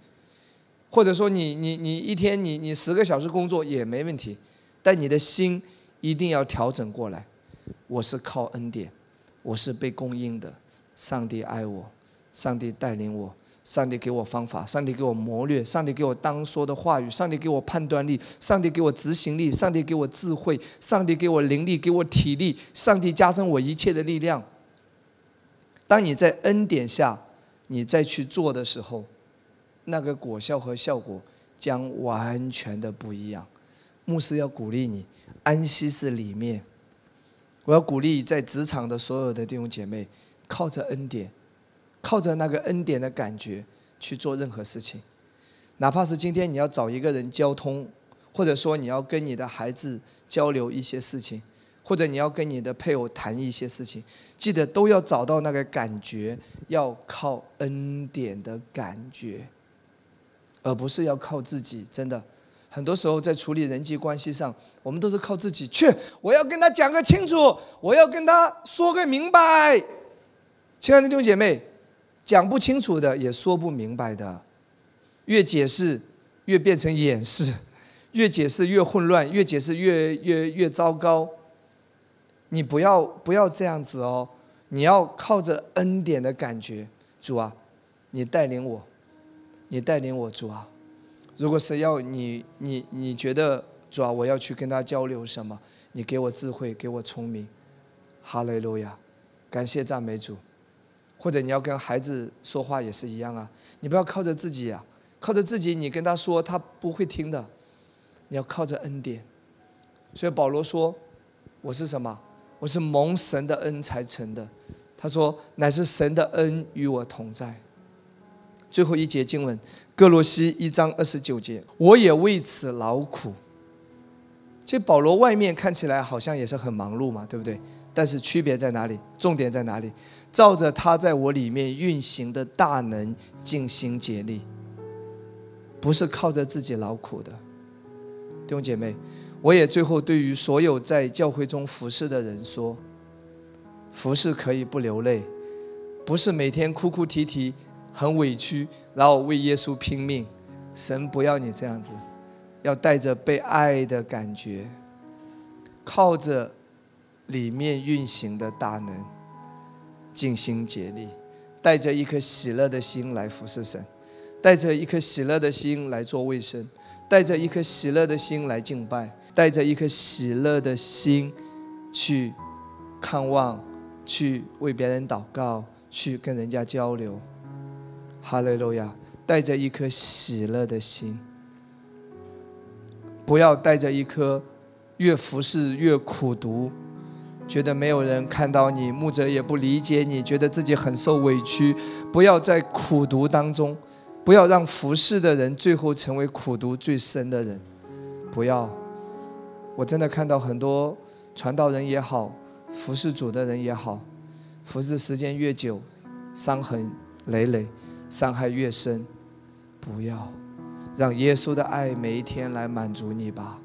或者说你你你一天你你十个小时工作也没问题，但你的心一定要调整过来。我是靠恩典，我是被供应的，上帝爱我，上帝带领我，上帝给我方法，上帝给我谋略，上帝给我当说的话语，上帝给我判断力，上帝给我执行力，上帝给我智慧，上帝给我灵力，给我体力，上帝加增我一切的力量。当你在恩典下，你再去做的时候。那个果效和效果将完全的不一样。牧师要鼓励你，安息室里面，我要鼓励在职场的所有的弟兄姐妹，靠着恩典，靠着那个恩典的感觉去做任何事情，哪怕是今天你要找一个人交通，或者说你要跟你的孩子交流一些事情，或者你要跟你的配偶谈一些事情，记得都要找到那个感觉，要靠恩典的感觉。而不是要靠自己，真的，很多时候在处理人际关系上，我们都是靠自己去。我要跟他讲个清楚，我要跟他说个明白。亲爱的弟兄姐妹，讲不清楚的，也说不明白的，越解释越变成掩饰，越解释越混乱，越解释越越越糟糕。你不要不要这样子哦，你要靠着恩典的感觉，主啊，你带领我。你带领我主啊，如果谁要你你你觉得主啊，我要去跟他交流什么？你给我智慧，给我聪明，哈雷路亚，感谢赞美主。或者你要跟孩子说话也是一样啊，你不要靠着自己呀，靠着自己你跟他说他不会听的，你要靠着恩典。所以保罗说，我是什么？我是蒙神的恩才成的。他说，乃是神的恩与我同在。最后一节经文，各罗西一章二十九节，我也为此劳苦。其实保罗外面看起来好像也是很忙碌嘛，对不对？但是区别在哪里？重点在哪里？照着他在我里面运行的大能尽心竭力，不是靠着自己劳苦的。弟兄姐妹，我也最后对于所有在教会中服侍的人说：服侍可以不流泪，不是每天哭哭啼啼。很委屈，然后为耶稣拼命，神不要你这样子，要带着被爱的感觉，靠着里面运行的大能，尽心竭力，带着一颗喜乐的心来服侍神，带着一颗喜乐的心来做卫生，带着一颗喜乐的心来敬拜，带着一颗喜乐的心去看望，去为别人祷告，去跟人家交流。哈利路亚，带着一颗喜乐的心。不要带着一颗越服侍越苦读，觉得没有人看到你，牧者也不理解你，觉得自己很受委屈。不要在苦读当中，不要让服侍的人最后成为苦读最深的人。不要，我真的看到很多传道人也好，服侍主的人也好，服侍时间越久，伤痕累累。伤害越深，不要让耶稣的爱每一天来满足你吧。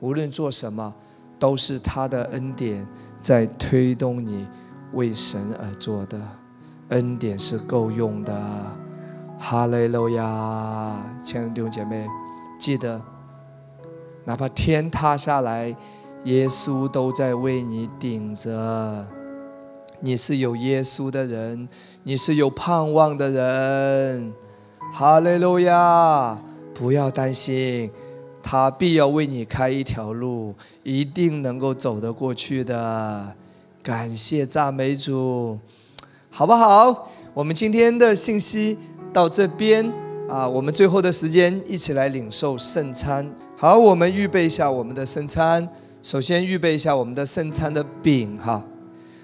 无论做什么，都是他的恩典在推动你为神而做的。恩典是够用的，哈利路亚！亲爱的弟兄姐妹，记得，哪怕天塌下来，耶稣都在为你顶着。你是有耶稣的人。你是有盼望的人，哈利路亚！不要担心，他必要为你开一条路，一定能够走得过去的。感谢赞美主，好不好？我们今天的信息到这边啊，我们最后的时间一起来领受圣餐。好，我们预备一下我们的圣餐，首先预备一下我们的圣餐的饼哈，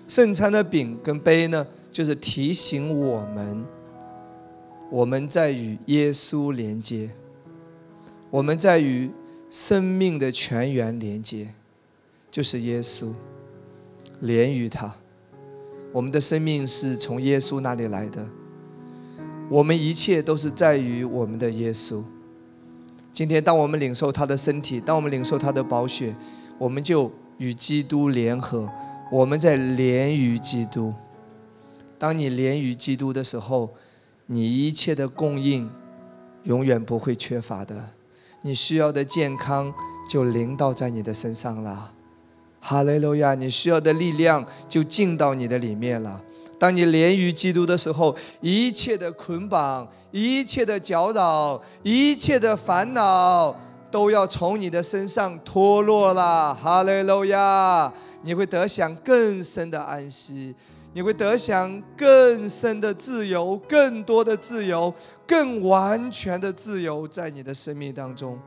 圣餐的饼跟杯呢？就是提醒我们，我们在与耶稣连接，我们在与生命的泉源连接，就是耶稣，连于他，我们的生命是从耶稣那里来的，我们一切都是在于我们的耶稣。今天，当我们领受他的身体，当我们领受他的宝血，我们就与基督联合，我们在连于基督。当你连于基督的时候，你一切的供应永远不会缺乏的。你需要的健康就临到在你的身上了。哈利路亚！你需要的力量就进到你的里面了。当你连于基督的时候，一切的捆绑、一切的搅扰、一切的烦恼都要从你的身上脱落了。哈利路亚！你会得享更深的安息。你会得享更深的自由，更多的自由，更完全的自由，在你的生命当中，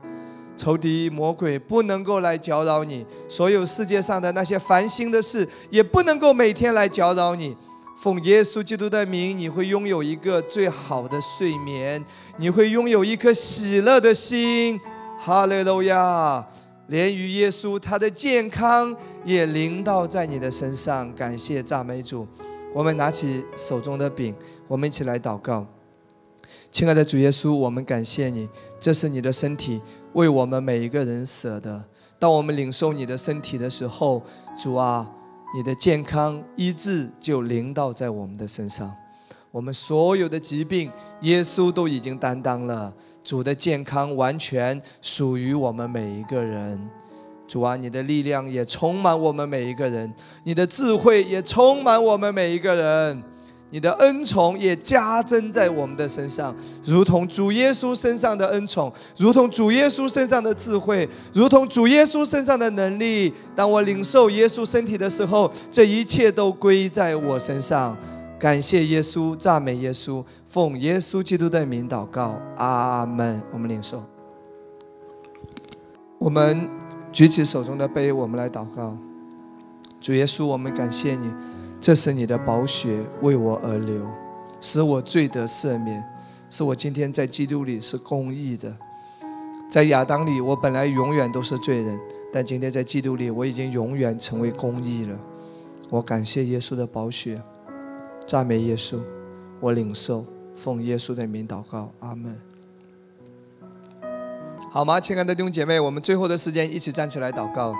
仇敌魔鬼不能够来搅扰你，所有世界上的那些烦心的事也不能够每天来搅扰你。奉耶稣基督的名，你会拥有一个最好的睡眠，你会拥有一颗喜乐的心。哈利路亚。连于耶稣，他的健康也临到在你的身上。感谢赞美主，我们拿起手中的饼，我们一起来祷告。亲爱的主耶稣，我们感谢你，这是你的身体，为我们每一个人舍的。当我们领受你的身体的时候，主啊，你的健康医治就临到在我们的身上。我们所有的疾病，耶稣都已经担当了。主的健康完全属于我们每一个人。主啊，你的力量也充满我们每一个人，你的智慧也充满我们每一个人，你的恩宠也加增在我们的身上，如同主耶稣身上的恩宠，如同主耶稣身上的智慧，如同主耶稣身上的能力。当我领受耶稣身体的时候，这一切都归在我身上。感谢耶稣，赞美耶稣，奉耶稣基督的名祷告，阿门。我们领受，我们举起手中的杯，我们来祷告。主耶稣，我们感谢你，这是你的宝血为我而流，使我罪得赦免，使我今天在基督里是公义的。在亚当里，我本来永远都是罪人，但今天在基督里，我已经永远成为公义了。我感谢耶稣的宝血。赞美耶稣，我领受奉耶稣的名祷告，阿门。好吗？亲爱的弟兄姐妹，我们最后的时间一起站起来祷告，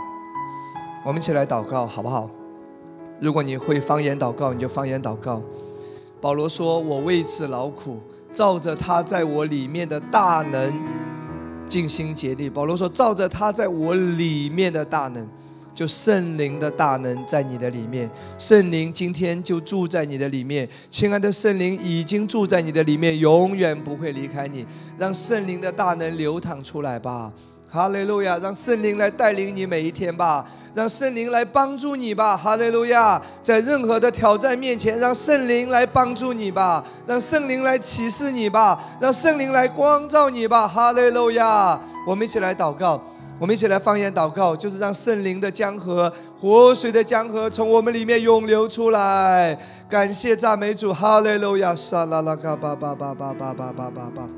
我们一起来祷告，好不好？如果你会方言祷告，你就方言祷告。保罗说：“我为此劳苦，照着他在我里面的大能，尽心竭力。”保罗说：“照着他在我里面的大能。”就圣灵的大能在你的里面，圣灵今天就住在你的里面，亲爱的圣灵已经住在你的里面，永远不会离开你。让圣灵的大能流淌出来吧，哈利路亚！让圣灵来带领你每一天吧，让圣灵来帮助你吧，哈利路亚！在任何的挑战面前，让圣灵来帮助你吧，让圣灵来启示你吧，让圣灵来光照你吧，哈利路亚！我们一起来祷告。我们一起来放言祷告，就是让圣灵的江河、活水的江河从我们里面涌流出来。感谢赞美主，哈利路亚，沙拉拉嘎巴巴巴巴巴巴巴巴巴，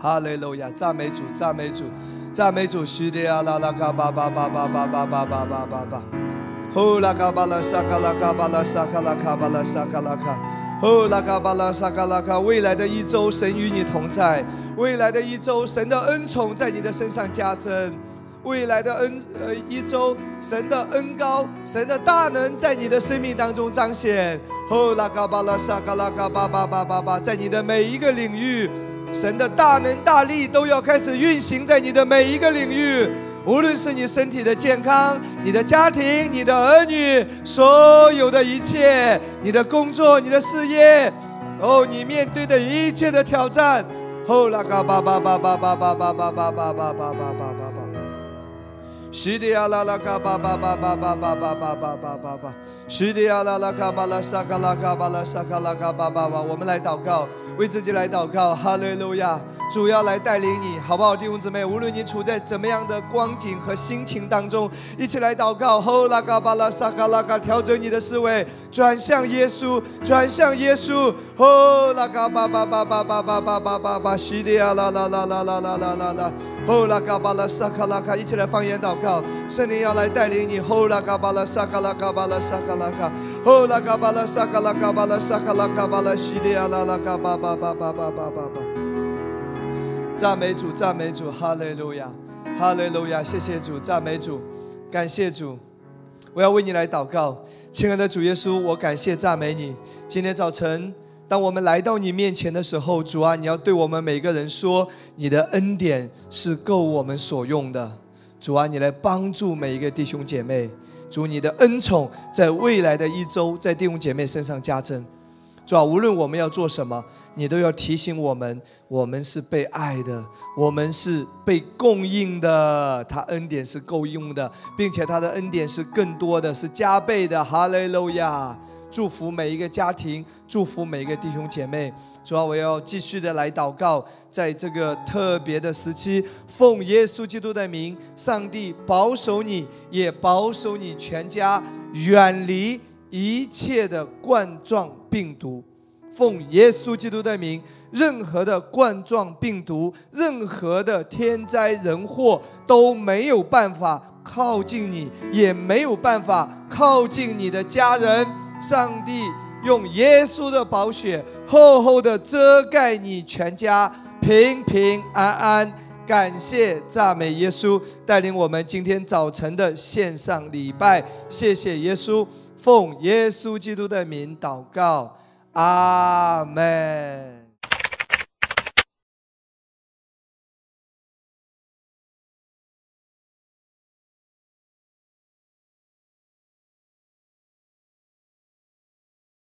哈利路亚，赞美主，赞美主，赞美主，叙利亚拉拉嘎巴巴巴巴巴巴巴巴巴，呼啦嘎巴拉沙卡拉嘎巴拉沙卡拉卡巴拉沙卡拉卡。哦，拉嘎巴拉沙嘎拉卡，未来的一周，神与你同在；未来的一周，神的恩宠在你的身上加增；未来的恩，呃，一周，神的恩高，神的大能在你的生命当中彰显。哦，拉嘎巴拉沙嘎拉卡巴巴巴巴巴，在你的每一个领域，神的大能大力都要开始运行在你的每一个领域。无论是你身体的健康、你的家庭、你的儿女、所有的一切、你的工作、你的事业，哦，你面对的一切的挑战，哦，拉嘎巴巴巴巴巴巴巴巴巴巴巴巴巴巴巴，西的呀，拉拉嘎巴巴巴巴巴巴巴巴巴巴巴。西迪亚拉拉卡巴拉萨卡拉卡巴拉萨卡拉卡巴巴巴，我们来祷告，为自己来祷告，哈利路亚！主要来带领你，好不好，弟兄姊妹？无论你处在怎么样的光景和心情当中，一起来祷告。后拉卡巴拉萨卡拉卡，调整你的思维，转向耶稣，转向耶稣。后拉卡巴巴巴巴巴巴巴巴西迪亚拉拉拉拉拉拉拉拉，后拉卡巴拉萨卡拉卡，一起来方言祷告，圣灵要来带领你。后拉卡巴拉萨卡拉卡巴拉萨卡。啦卡哦啦卡巴拉萨卡啦卡巴拉萨卡啦卡巴拉西利亚啦啦卡巴巴巴巴巴巴巴巴，赞美主，赞美主，哈利路亚，哈利路亚，谢谢主，赞美主，感谢主，我要为你来祷告，亲爱的主耶稣，我感谢赞美你。今天早晨，当我们来到你面前的时候，主啊，你要对我们每个人说，你的恩典是够我们所用的。主啊，你来帮助每一个弟兄姐妹。主你的恩宠在未来的一周，在弟兄姐妹身上加增，主啊，无论我们要做什么，你都要提醒我们，我们是被爱的，我们是被供应的，他恩典是够用的，并且他的恩典是更多的，是加倍的，哈利路亚！祝福每一个家庭，祝福每一个弟兄姐妹。主要我要继续的来祷告，在这个特别的时期，奉耶稣基督的名，上帝保守你，也保守你全家，远离一切的冠状病毒。奉耶稣基督的名，任何的冠状病毒，任何的天灾人祸都没有办法靠近你，也没有办法靠近你的家人。上帝。用耶稣的宝血厚厚的遮盖你全家，平平安安。感谢赞美耶稣，带领我们今天早晨的线上礼拜。谢谢耶稣，奉耶稣基督的名祷告，阿门。